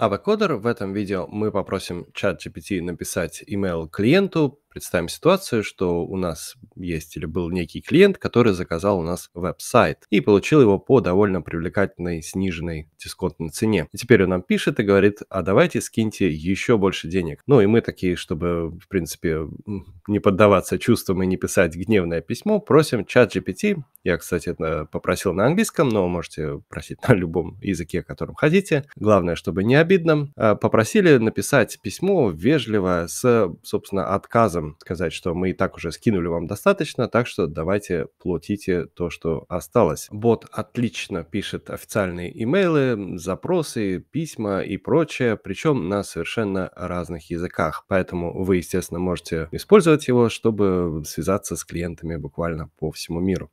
AV В этом видео мы попросим чат GPT написать email клиенту, Представим ситуацию, что у нас есть или был некий клиент, который заказал у нас веб-сайт и получил его по довольно привлекательной сниженной дисконтной цене. И теперь он нам пишет и говорит, а давайте скиньте еще больше денег. Ну и мы такие, чтобы, в принципе, не поддаваться чувствам и не писать гневное письмо, просим чат GPT, я, кстати, это попросил на английском, но можете просить на любом языке, которым хотите. Главное, чтобы не обидно. Э, попросили написать письмо вежливо с, собственно, отказом образом сказать, что мы и так уже скинули вам достаточно, так что давайте платите то, что осталось. Бот отлично пишет официальные имейлы, запросы, письма и прочее, причем на совершенно разных языках. Поэтому вы, естественно, можете использовать его, чтобы связаться с клиентами буквально по всему миру.